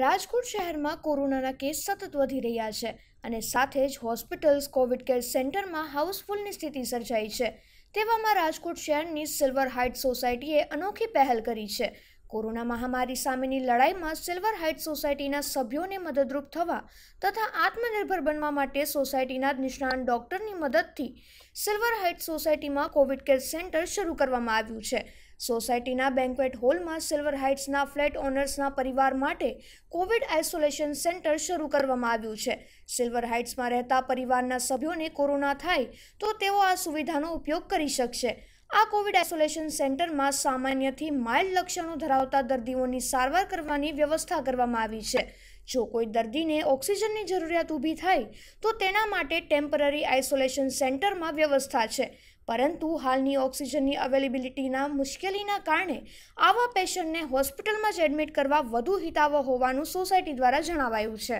રાજકોટ શહેરમાં કોરોનાના કેસ સતત વધી રહ્યા છે અને સાથે જ હોસ્પિટલ્સ કોવિડ કેર સેન્ટરમાં હાઉસફુલની સ્થિતિ સર્જાઈ છે તેવામાં રાજકોટ શહેરની સિલ્વર હાઇટ સોસાયટીએ અનોખી પહેલ કરી છે કોરોના મહામારી સામેની લડાઈમાં સિલ્વર હાઇટ સોસાયટીના સભ્યોને મદદરૂપ થવા તથા આત્મનિર્ભર બનવા માટે સોસાયટીના નિષ્ણાંત ડૉક્ટરની મદદથી સિલ્વર હાઇટ સોસાયટીમાં કોવિડ કેર સેન્ટર શરૂ કરવામાં આવ્યું છે સોસાયટીના બેન્ક્વેટ હોલમાં સિલ્વર હાઇટ્સના ફ્લેટ ઓનર્સના પરિવાર માટે કોવિડ આઇસોલેશન સેન્ટર શરૂ કરવામાં આવ્યું છે સિલ્વર હાઇટ્સમાં રહેતા પરિવારના સભ્યોને કોરોના થાય તો તેઓ આ સુવિધાનો ઉપયોગ કરી શકશે આ કોવિડ આઇસોલેશન સેન્ટરમાં સામાન્યથી માઇલ્ડ લક્ષણો ધરાવતા દર્દીઓની સારવાર કરવાની વ્યવસ્થા કરવામાં આવી છે જો કોઈ દર્દીને ઓક્સિજનની જરૂરિયાત ઊભી થાય તો તેના માટે ટેમ્પરરી આઇસોલેશન સેન્ટરમાં વ્યવસ્થા છે પરંતુ હાલની ઓક્સિજનની અવેલેબિલિટીના મુશ્કેલીના કારણે આવા પેશન્ટને હોસ્પિટલમાં જ એડમિટ કરવા વધુ હિતાવહ હોવાનું સોસાયટી દ્વારા જણાવાયું છે